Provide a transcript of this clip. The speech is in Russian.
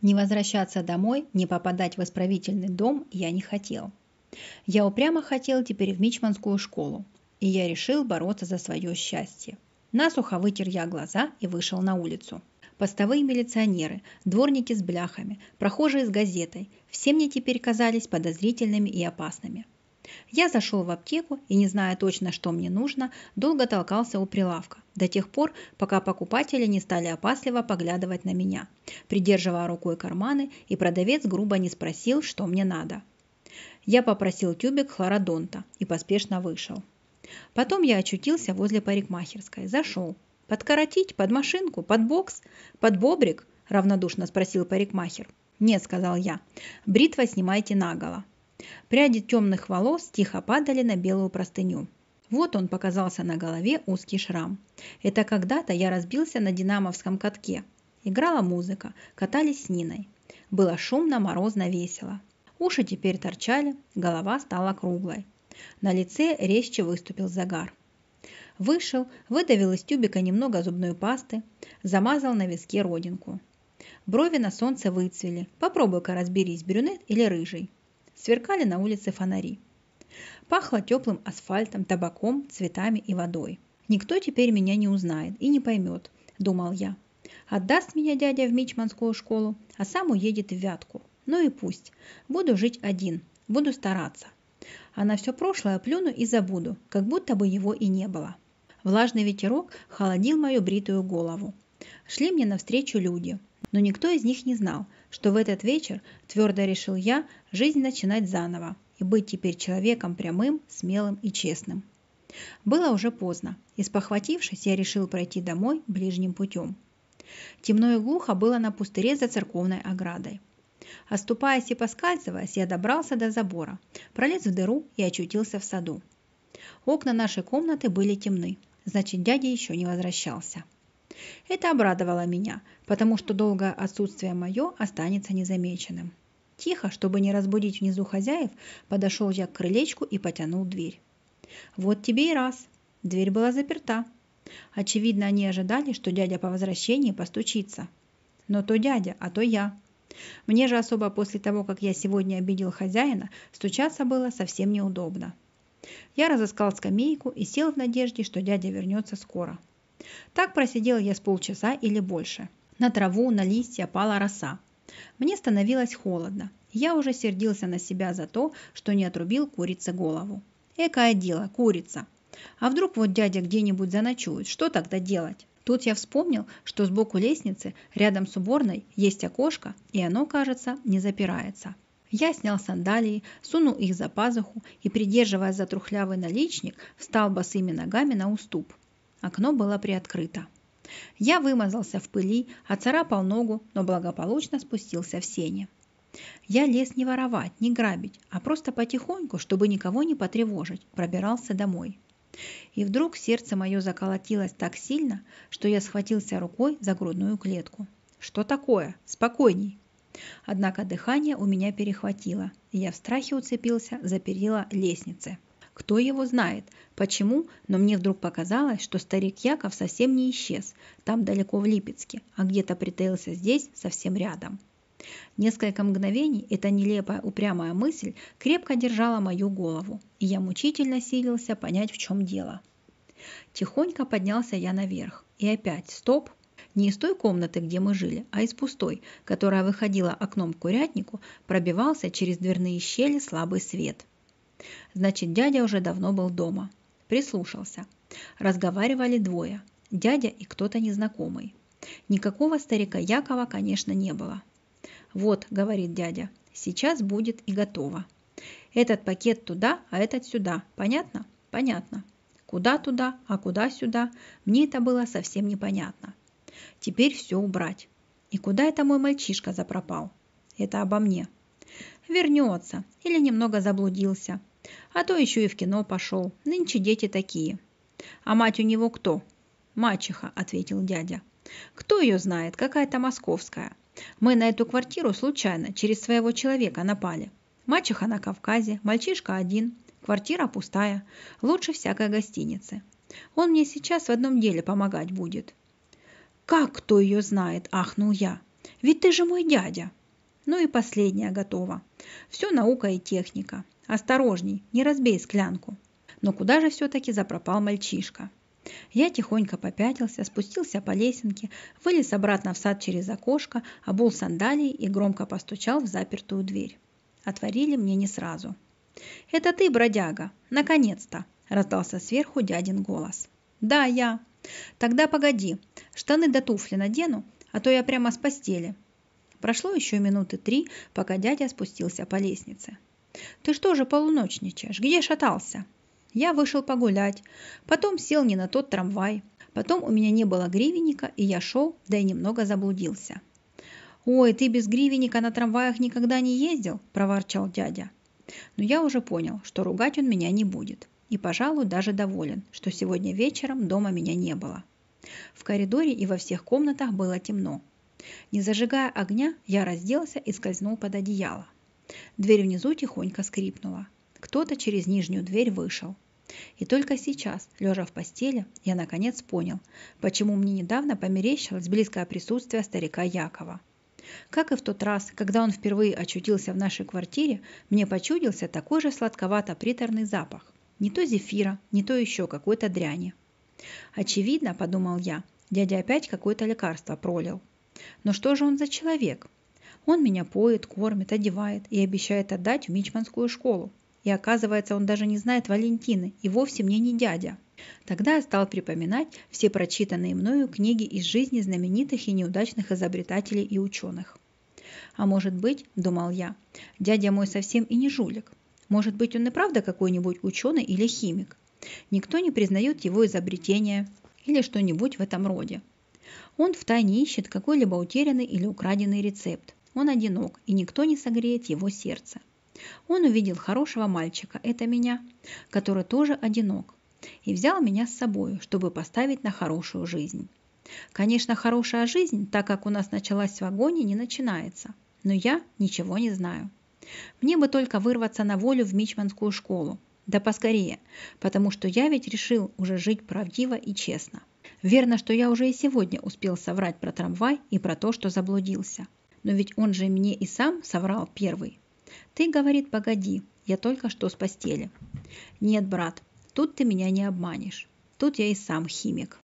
Не возвращаться домой, не попадать в исправительный дом я не хотел. Я упрямо хотел теперь в мичманскую школу, и я решил бороться за свое счастье. Насухо вытер я глаза и вышел на улицу. Постовые милиционеры, дворники с бляхами, прохожие с газетой – все мне теперь казались подозрительными и опасными. Я зашел в аптеку и, не зная точно, что мне нужно, долго толкался у прилавка, до тех пор, пока покупатели не стали опасливо поглядывать на меня, придерживая рукой карманы, и продавец грубо не спросил, что мне надо. Я попросил тюбик хлородонта и поспешно вышел. Потом я очутился возле парикмахерской, зашел. «Подкоротить? Под машинку? Под бокс? Под бобрик?» – равнодушно спросил парикмахер. «Нет», – сказал я, – «бритва снимайте наголо». Пряди темных волос тихо падали на белую простыню. Вот он показался на голове узкий шрам. Это когда-то я разбился на динамовском катке. Играла музыка, катались с Ниной. Было шумно, морозно, весело. Уши теперь торчали, голова стала круглой. На лице резче выступил загар. Вышел, выдавил из тюбика немного зубной пасты, замазал на виске родинку. Брови на солнце выцвели. Попробуй-ка разберись, брюнет или рыжий сверкали на улице фонари. Пахло теплым асфальтом, табаком, цветами и водой. «Никто теперь меня не узнает и не поймет», – думал я. «Отдаст меня дядя в мичманскую школу, а сам уедет в Вятку. Ну и пусть. Буду жить один, буду стараться. А на все прошлое плюну и забуду, как будто бы его и не было». Влажный ветерок холодил мою бритую голову. Шли мне навстречу люди, но никто из них не знал, что в этот вечер, твердо решил я, жизнь начинать заново и быть теперь человеком прямым, смелым и честным. Было уже поздно, и спохватившись, я решил пройти домой ближним путем. Темно и глухо было на пустыре за церковной оградой. Оступаясь и поскальзываясь, я добрался до забора, пролез в дыру и очутился в саду. Окна нашей комнаты были темны, значит, дядя еще не возвращался. Это обрадовало меня, потому что долгое отсутствие мое останется незамеченным. Тихо, чтобы не разбудить внизу хозяев, подошел я к крылечку и потянул дверь. Вот тебе и раз. Дверь была заперта. Очевидно, они ожидали, что дядя по возвращении постучится. Но то дядя, а то я. Мне же особо после того, как я сегодня обидел хозяина, стучаться было совсем неудобно. Я разыскал скамейку и сел в надежде, что дядя вернется скоро. Так просидел я с полчаса или больше. На траву, на листья пала роса. Мне становилось холодно. Я уже сердился на себя за то, что не отрубил курице голову. Экое дело, курица. А вдруг вот дядя где-нибудь заночует, что тогда делать? Тут я вспомнил, что сбоку лестницы, рядом с уборной, есть окошко, и оно, кажется, не запирается. Я снял сандалии, сунул их за пазуху и, придерживая за трухлявый наличник, встал босыми ногами на уступ. Окно было приоткрыто. Я вымазался в пыли, оцарапал ногу, но благополучно спустился в сене. Я лез не воровать, не грабить, а просто потихоньку, чтобы никого не потревожить, пробирался домой. И вдруг сердце мое заколотилось так сильно, что я схватился рукой за грудную клетку. «Что такое? Спокойней!» Однако дыхание у меня перехватило, и я в страхе уцепился за перила лестницы. Кто его знает, почему, но мне вдруг показалось, что старик Яков совсем не исчез, там далеко в Липецке, а где-то притаился здесь, совсем рядом. Несколько мгновений эта нелепая упрямая мысль крепко держала мою голову, и я мучительно силился понять, в чем дело. Тихонько поднялся я наверх, и опять стоп. Не из той комнаты, где мы жили, а из пустой, которая выходила окном к курятнику, пробивался через дверные щели слабый свет. Значит, дядя уже давно был дома. Прислушался. Разговаривали двое. Дядя и кто-то незнакомый. Никакого старика Якова, конечно, не было. «Вот», — говорит дядя, — «сейчас будет и готово». «Этот пакет туда, а этот сюда. Понятно?» «Понятно». Куда туда, а куда сюда, мне это было совсем непонятно. Теперь все убрать. И куда это мой мальчишка запропал? Это обо мне. Вернется или немного заблудился, а то еще и в кино пошел. Нынче дети такие. А мать у него кто? Мачеха, ответил дядя. Кто ее знает, какая-то московская. Мы на эту квартиру случайно через своего человека напали. Мачеха на Кавказе, мальчишка один, квартира пустая, лучше всякой гостиницы. Он мне сейчас в одном деле помогать будет. «Как кто ее знает?» – ахнул я. «Ведь ты же мой дядя!» Ну и последняя готова. Все наука и техника. Осторожней, не разбей склянку. Но куда же все-таки запропал мальчишка? Я тихонько попятился, спустился по лесенке, вылез обратно в сад через окошко, обул сандалии и громко постучал в запертую дверь. Отворили мне не сразу. «Это ты, бродяга! Наконец-то!» – раздался сверху дядин голос. «Да, я!» «Тогда погоди, штаны до туфли надену, а то я прямо с постели». Прошло еще минуты три, пока дядя спустился по лестнице. Ты что же полуночничаешь? Где шатался? Я вышел погулять, потом сел не на тот трамвай, потом у меня не было гривенника, и я шел, да и немного заблудился. «Ой, ты без гривенника на трамваях никогда не ездил?» – проворчал дядя. Но я уже понял, что ругать он меня не будет. И, пожалуй, даже доволен, что сегодня вечером дома меня не было. В коридоре и во всех комнатах было темно. Не зажигая огня, я разделся и скользнул под одеяло. Дверь внизу тихонько скрипнула. Кто-то через нижнюю дверь вышел. И только сейчас, лежа в постели, я наконец понял, почему мне недавно померещилось близкое присутствие старика Якова. Как и в тот раз, когда он впервые очутился в нашей квартире, мне почудился такой же сладковато-приторный запах. Не то зефира, не то еще какой-то дряни. «Очевидно, — подумал я, — дядя опять какое-то лекарство пролил. Но что же он за человек? Он меня поет, кормит, одевает и обещает отдать в мичманскую школу. И оказывается, он даже не знает Валентины и вовсе мне не дядя. Тогда я стал припоминать все прочитанные мною книги из жизни знаменитых и неудачных изобретателей и ученых. А может быть, думал я, дядя мой совсем и не жулик. Может быть, он и правда какой-нибудь ученый или химик. Никто не признает его изобретения или что-нибудь в этом роде. Он втайне ищет какой-либо утерянный или украденный рецепт. Он одинок, и никто не согреет его сердце. Он увидел хорошего мальчика, это меня, который тоже одинок, и взял меня с собой, чтобы поставить на хорошую жизнь. Конечно, хорошая жизнь, так как у нас началась в вагоне, не начинается, но я ничего не знаю. Мне бы только вырваться на волю в мичманскую школу, да поскорее, потому что я ведь решил уже жить правдиво и честно. Верно, что я уже и сегодня успел соврать про трамвай и про то, что заблудился. Но ведь он же мне и сам соврал первый. Ты, говорит, погоди, я только что с постели. Нет, брат, тут ты меня не обманешь. Тут я и сам химик.